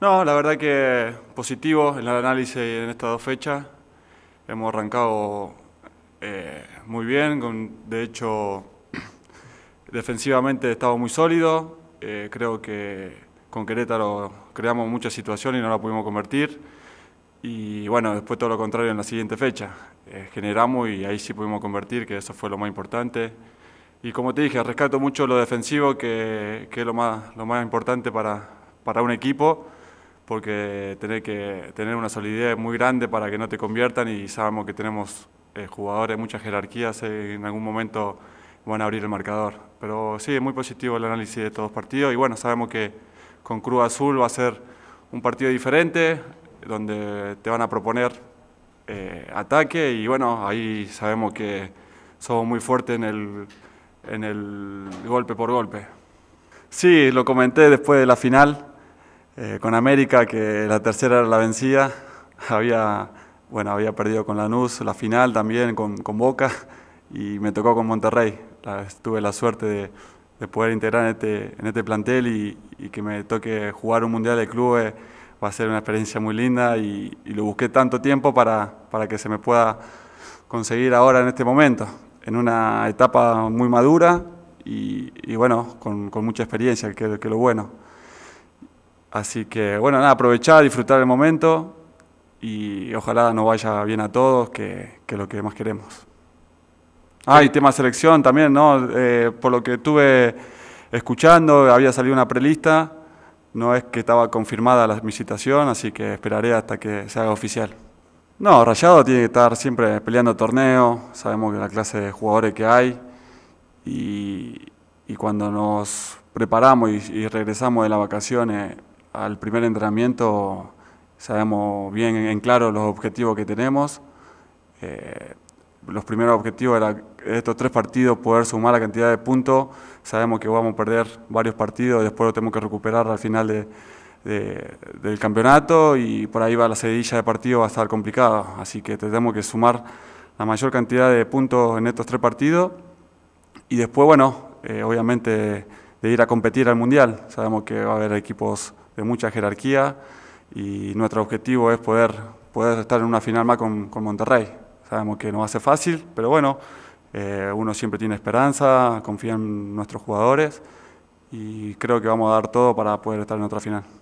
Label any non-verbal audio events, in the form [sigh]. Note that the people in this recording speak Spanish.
No, la verdad que positivo en el análisis en estas dos fechas. Hemos arrancado eh, muy bien, de hecho [clears throat] defensivamente estado muy sólido. Eh, creo que con Querétaro creamos muchas situaciones y no la pudimos convertir. Y bueno, después todo lo contrario en la siguiente fecha. Eh, generamos y ahí sí pudimos convertir, que eso fue lo más importante. Y como te dije, rescato mucho lo defensivo, que, que es lo más, lo más importante para, para un equipo porque tener que tener una solidez muy grande para que no te conviertan y sabemos que tenemos eh, jugadores, muchas jerarquías, eh, en algún momento van a abrir el marcador. Pero sí, es muy positivo el análisis de todos los partidos y bueno, sabemos que con Cruz Azul va a ser un partido diferente, donde te van a proponer eh, ataque y bueno, ahí sabemos que somos muy fuertes en el, en el golpe por golpe. Sí, lo comenté después de la final, eh, con América, que la tercera era la vencida. Había, bueno, había perdido con Lanús, la final también con, con Boca, y me tocó con Monterrey. tuve la suerte de, poder integrar en este, en este plantel y, que me toque jugar un Mundial de Clubes. Va a ser una experiencia muy linda y, lo busqué tanto tiempo para, para que se me pueda conseguir ahora en este momento, en una etapa muy madura y, bueno, con, mucha experiencia, que, que lo bueno. Así que, bueno, nada, aprovechar, disfrutar el momento y ojalá nos vaya bien a todos, que, es lo que más queremos. Ah, y tema selección también, ¿no? Eh, por lo que estuve escuchando, había salido una prelista, no es que estaba confirmada la, mi así que esperaré hasta que se haga oficial. No, Rayado tiene que estar siempre peleando torneo, sabemos que la clase de jugadores que hay, y, cuando nos preparamos y, y regresamos de las vacaciones, al primer entrenamiento sabemos bien en claro los objetivos que tenemos. Eh, los primeros objetivos eran estos tres partidos, poder sumar la cantidad de puntos. Sabemos que vamos a perder varios partidos, después lo tenemos que recuperar al final del campeonato y por ahí va la sedilla de partido, va a estar complicado. Así que tenemos que sumar la mayor cantidad de puntos en estos tres partidos y después, bueno, eh, obviamente de ir a competir al Mundial. Sabemos que va a haber equipos de mucha jerarquía y nuestro objetivo es poder, poder estar en una final más con, Monterrey. Sabemos que no va a ser fácil, pero bueno, eh, uno siempre tiene esperanza, confía en nuestros jugadores y creo que vamos a dar todo para poder estar en otra final.